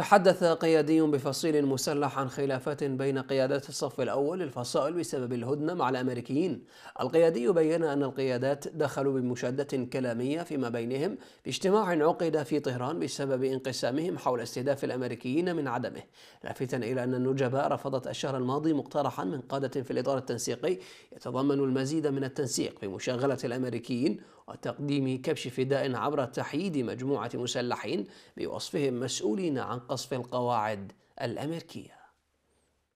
تحدث قيادي بفصيل مسلح عن خلافات بين قيادات الصف الأول للفصائل بسبب الهدنة مع الأمريكيين القيادي بين أن القيادات دخلوا بمشادة كلامية فيما بينهم في اجتماع عقد في طهران بسبب انقسامهم حول استهداف الأمريكيين من عدمه لافتا إلى أن النجباء رفضت الشهر الماضي مقترحا من قادة في الإطار التنسيقي يتضمن المزيد من التنسيق في مشاغلة الأمريكيين وتقديم كبش فداء عبر تحييد مجموعة مسلحين بوصفهم مسؤولين عن قصف القواعد الأمريكية